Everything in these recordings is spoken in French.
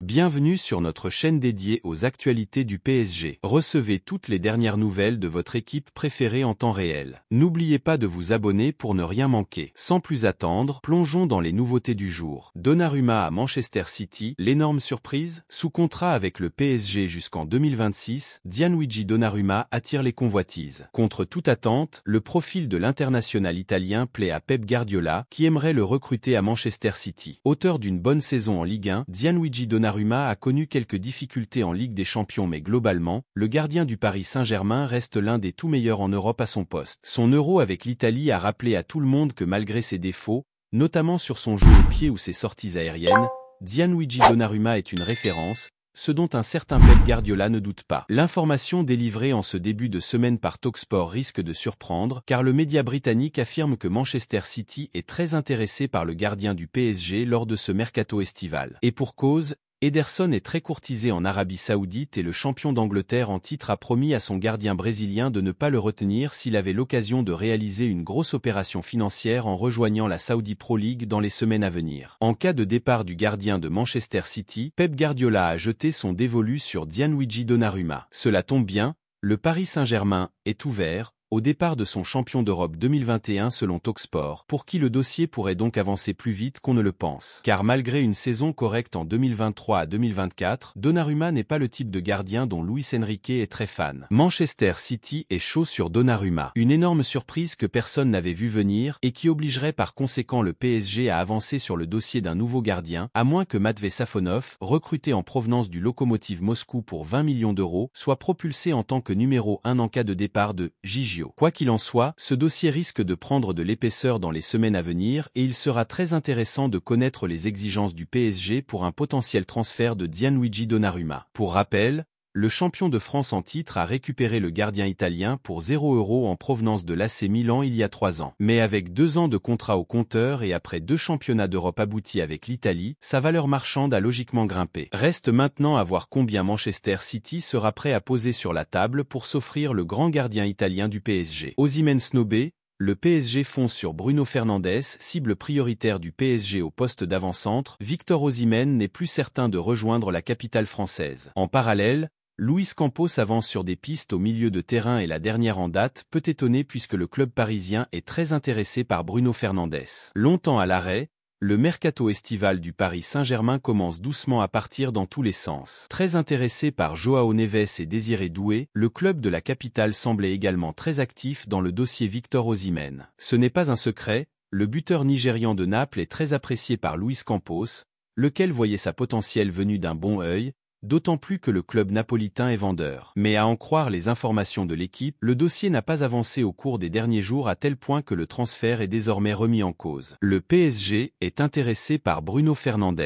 Bienvenue sur notre chaîne dédiée aux actualités du PSG. Recevez toutes les dernières nouvelles de votre équipe préférée en temps réel. N'oubliez pas de vous abonner pour ne rien manquer. Sans plus attendre, plongeons dans les nouveautés du jour. Donnarumma à Manchester City, l'énorme surprise, sous contrat avec le PSG jusqu'en 2026, Gianluigi Donnarumma attire les convoitises. Contre toute attente, le profil de l'international italien plaît à Pep Guardiola, qui aimerait le recruter à Manchester City. Auteur d'une bonne saison en Ligue 1, Gianluigi Donnarumma Donnarumma a connu quelques difficultés en Ligue des Champions mais globalement, le gardien du Paris Saint-Germain reste l'un des tout meilleurs en Europe à son poste. Son euro avec l'Italie a rappelé à tout le monde que malgré ses défauts, notamment sur son jeu au pied ou ses sorties aériennes, Gianluigi Donnarumma est une référence, ce dont un certain Pep Guardiola ne doute pas. L'information délivrée en ce début de semaine par Talksport risque de surprendre, car le média britannique affirme que Manchester City est très intéressé par le gardien du PSG lors de ce mercato estival. Et pour cause, Ederson est très courtisé en Arabie Saoudite et le champion d'Angleterre en titre a promis à son gardien brésilien de ne pas le retenir s'il avait l'occasion de réaliser une grosse opération financière en rejoignant la Saudi Pro League dans les semaines à venir. En cas de départ du gardien de Manchester City, Pep Guardiola a jeté son dévolu sur Gianluigi Donnarumma. Cela tombe bien, le Paris Saint-Germain est ouvert, au départ de son champion d'Europe 2021 selon Talksport, pour qui le dossier pourrait donc avancer plus vite qu'on ne le pense. Car malgré une saison correcte en 2023 à 2024, Donnarumma n'est pas le type de gardien dont Luis Enrique est très fan. Manchester City est chaud sur Donnarumma, une énorme surprise que personne n'avait vu venir et qui obligerait par conséquent le PSG à avancer sur le dossier d'un nouveau gardien, à moins que Matvei Safonov, recruté en provenance du locomotive Moscou pour 20 millions d'euros, soit propulsé en tant que numéro 1 en cas de départ de Gigi Quoi qu'il en soit, ce dossier risque de prendre de l'épaisseur dans les semaines à venir et il sera très intéressant de connaître les exigences du PSG pour un potentiel transfert de Gianluigi Donnarumma. Pour rappel, le champion de France en titre a récupéré le gardien italien pour 0 euros en provenance de l'AC Milan il y a 3 ans. Mais avec deux ans de contrat au compteur et après 2 championnats d'Europe aboutis avec l'Italie, sa valeur marchande a logiquement grimpé. Reste maintenant à voir combien Manchester City sera prêt à poser sur la table pour s'offrir le grand gardien italien du PSG. Osimhen snobé, le PSG fond sur Bruno Fernandes, cible prioritaire du PSG au poste d'avant-centre, Victor Osimhen n'est plus certain de rejoindre la capitale française. En parallèle, Luis Campos avance sur des pistes au milieu de terrain et la dernière en date peut étonner puisque le club parisien est très intéressé par Bruno Fernandes. Longtemps à l'arrêt, le mercato estival du Paris Saint-Germain commence doucement à partir dans tous les sens. Très intéressé par Joao Neves et Désiré Doué, le club de la capitale semblait également très actif dans le dossier Victor Osimhen. Ce n'est pas un secret, le buteur nigérian de Naples est très apprécié par Luis Campos, lequel voyait sa potentielle venue d'un bon œil, d'autant plus que le club napolitain est vendeur. Mais à en croire les informations de l'équipe, le dossier n'a pas avancé au cours des derniers jours à tel point que le transfert est désormais remis en cause. Le PSG est intéressé par Bruno Fernandes.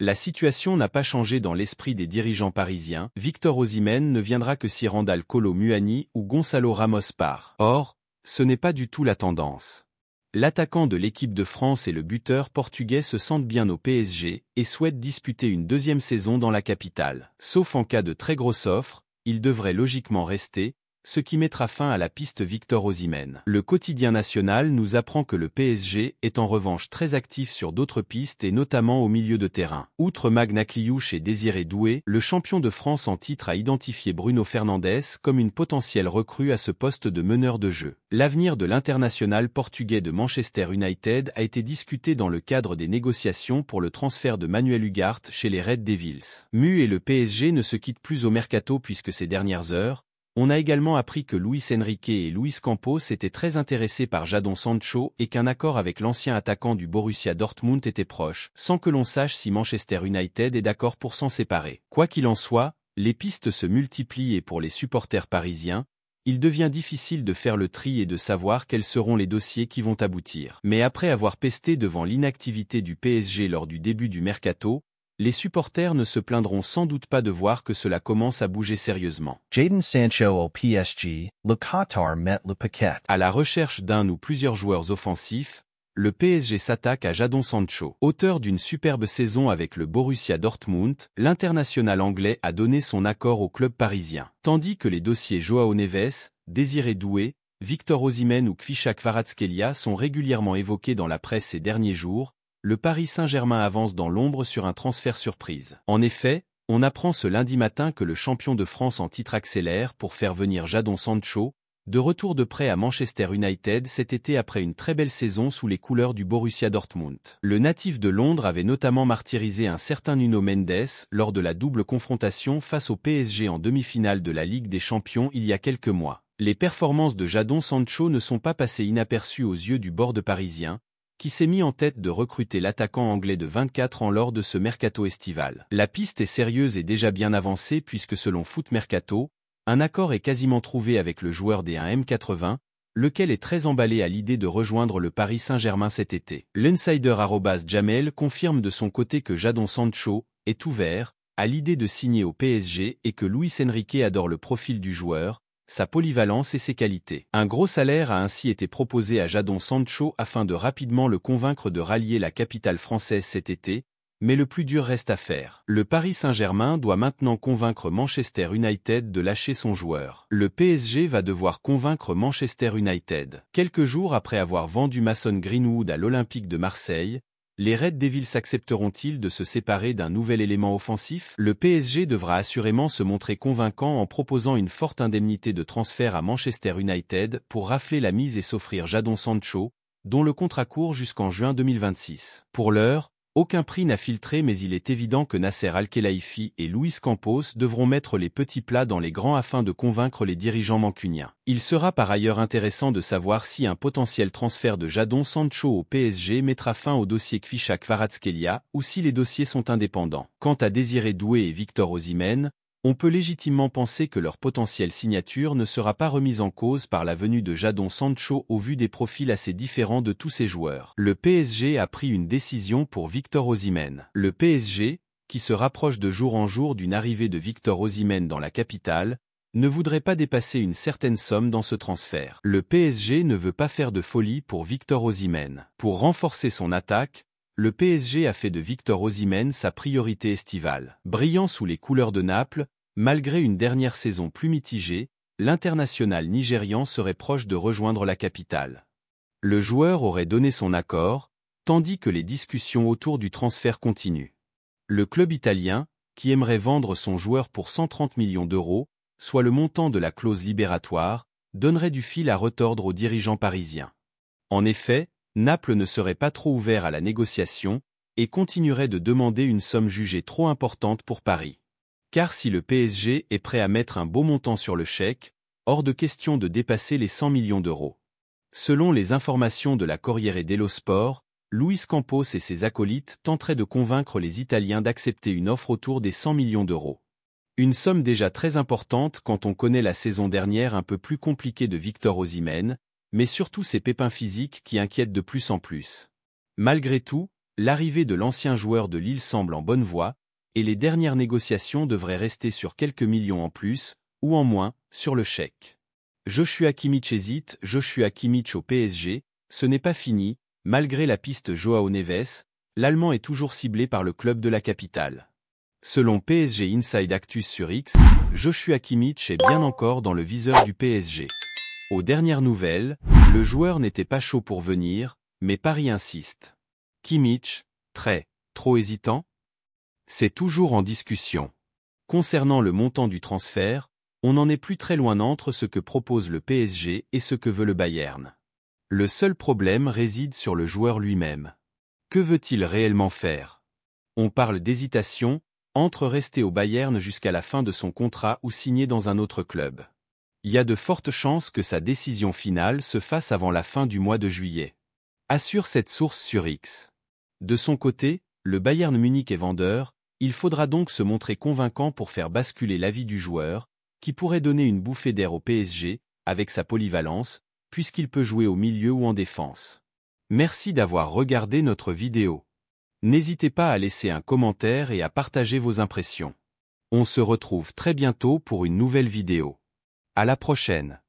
La situation n'a pas changé dans l'esprit des dirigeants parisiens. Victor Osimhen ne viendra que si Randall Colo Muani ou Gonzalo Ramos part. Or, ce n'est pas du tout la tendance l'attaquant de l'équipe de France et le buteur portugais se sentent bien au PSG et souhaitent disputer une deuxième saison dans la capitale. Sauf en cas de très grosse offre, ils devraient logiquement rester, ce qui mettra fin à la piste Victor Osimhen. Le quotidien national nous apprend que le PSG est en revanche très actif sur d'autres pistes et notamment au milieu de terrain. Outre Magna Cliouche et Désiré Doué, le champion de France en titre a identifié Bruno Fernandes comme une potentielle recrue à ce poste de meneur de jeu. L'avenir de l'international portugais de Manchester United a été discuté dans le cadre des négociations pour le transfert de Manuel Ugarte chez les Red Devils. Mu et le PSG ne se quittent plus au mercato puisque ces dernières heures, on a également appris que Luis Enrique et Luis Campos étaient très intéressés par Jadon Sancho et qu'un accord avec l'ancien attaquant du Borussia Dortmund était proche, sans que l'on sache si Manchester United est d'accord pour s'en séparer. Quoi qu'il en soit, les pistes se multiplient et pour les supporters parisiens, il devient difficile de faire le tri et de savoir quels seront les dossiers qui vont aboutir. Mais après avoir pesté devant l'inactivité du PSG lors du début du mercato, les supporters ne se plaindront sans doute pas de voir que cela commence à bouger sérieusement. Jadon Sancho au PSG, le Qatar met le paquet. À la recherche d'un ou plusieurs joueurs offensifs, le PSG s'attaque à Jadon Sancho. Auteur d'une superbe saison avec le Borussia Dortmund, l'international anglais a donné son accord au club parisien. Tandis que les dossiers Joao Neves, Désiré Doué, Victor Osimhen ou Kvishak Kvaratskhelia sont régulièrement évoqués dans la presse ces derniers jours, le Paris Saint-Germain avance dans l'ombre sur un transfert surprise. En effet, on apprend ce lundi matin que le champion de France en titre accélère pour faire venir Jadon Sancho, de retour de prêt à Manchester United cet été après une très belle saison sous les couleurs du Borussia Dortmund. Le natif de Londres avait notamment martyrisé un certain Nuno Mendes lors de la double confrontation face au PSG en demi-finale de la Ligue des Champions il y a quelques mois. Les performances de Jadon Sancho ne sont pas passées inaperçues aux yeux du bord de Parisien, qui s'est mis en tête de recruter l'attaquant anglais de 24 ans lors de ce mercato estival. La piste est sérieuse et déjà bien avancée puisque selon Foot Mercato, un accord est quasiment trouvé avec le joueur des 1M80, lequel est très emballé à l'idée de rejoindre le Paris Saint-Germain cet été. L'insider-jamel confirme de son côté que Jadon Sancho est ouvert à l'idée de signer au PSG et que Luis Enrique adore le profil du joueur, sa polyvalence et ses qualités. Un gros salaire a ainsi été proposé à Jadon Sancho afin de rapidement le convaincre de rallier la capitale française cet été, mais le plus dur reste à faire. Le Paris Saint-Germain doit maintenant convaincre Manchester United de lâcher son joueur. Le PSG va devoir convaincre Manchester United. Quelques jours après avoir vendu Mason Greenwood à l'Olympique de Marseille, les Red Devils saccepteront ils de se séparer d'un nouvel élément offensif Le PSG devra assurément se montrer convaincant en proposant une forte indemnité de transfert à Manchester United pour rafler la mise et s'offrir Jadon Sancho, dont le contrat court jusqu'en juin 2026. Pour l'heure, aucun prix n'a filtré mais il est évident que Nasser Al-Khelaifi et Luis Campos devront mettre les petits plats dans les grands afin de convaincre les dirigeants mancuniens. Il sera par ailleurs intéressant de savoir si un potentiel transfert de Jadon Sancho au PSG mettra fin au dossier Kvichak varadskelia ou si les dossiers sont indépendants. Quant à Désiré Doué et Victor Osimhen, on peut légitimement penser que leur potentielle signature ne sera pas remise en cause par la venue de Jadon Sancho au vu des profils assez différents de tous ces joueurs. Le PSG a pris une décision pour Victor Osimhen. Le PSG, qui se rapproche de jour en jour d'une arrivée de Victor Osimhen dans la capitale, ne voudrait pas dépasser une certaine somme dans ce transfert. Le PSG ne veut pas faire de folie pour Victor Osimhen. Pour renforcer son attaque, le PSG a fait de Victor Osimhen sa priorité estivale. Brillant sous les couleurs de Naples, Malgré une dernière saison plus mitigée, l'international nigérian serait proche de rejoindre la capitale. Le joueur aurait donné son accord, tandis que les discussions autour du transfert continuent. Le club italien, qui aimerait vendre son joueur pour 130 millions d'euros, soit le montant de la clause libératoire, donnerait du fil à retordre aux dirigeants parisiens. En effet, Naples ne serait pas trop ouvert à la négociation et continuerait de demander une somme jugée trop importante pour Paris car si le PSG est prêt à mettre un beau montant sur le chèque, hors de question de dépasser les 100 millions d'euros. Selon les informations de la Corriere dello Sport, Luis Campos et ses acolytes tenteraient de convaincre les Italiens d'accepter une offre autour des 100 millions d'euros. Une somme déjà très importante quand on connaît la saison dernière un peu plus compliquée de Victor Osimhen, mais surtout ses pépins physiques qui inquiètent de plus en plus. Malgré tout, l'arrivée de l'ancien joueur de Lille semble en bonne voie, et les dernières négociations devraient rester sur quelques millions en plus, ou en moins, sur le chèque. Joshua Kimmich hésite, Joshua Kimmich au PSG, ce n'est pas fini, malgré la piste Joao Neves, l'Allemand est toujours ciblé par le club de la capitale. Selon PSG Inside Actus sur X, Joshua Kimmich est bien encore dans le viseur du PSG. Aux dernières nouvelles, le joueur n'était pas chaud pour venir, mais Paris insiste. Kimmich, très, trop hésitant, c'est toujours en discussion. Concernant le montant du transfert, on n'en est plus très loin entre ce que propose le PSG et ce que veut le Bayern. Le seul problème réside sur le joueur lui-même. Que veut-il réellement faire On parle d'hésitation, entre rester au Bayern jusqu'à la fin de son contrat ou signer dans un autre club. Il y a de fortes chances que sa décision finale se fasse avant la fin du mois de juillet. Assure cette source sur X. De son côté, le Bayern Munich est vendeur, il faudra donc se montrer convaincant pour faire basculer l'avis du joueur, qui pourrait donner une bouffée d'air au PSG, avec sa polyvalence, puisqu'il peut jouer au milieu ou en défense. Merci d'avoir regardé notre vidéo. N'hésitez pas à laisser un commentaire et à partager vos impressions. On se retrouve très bientôt pour une nouvelle vidéo. À la prochaine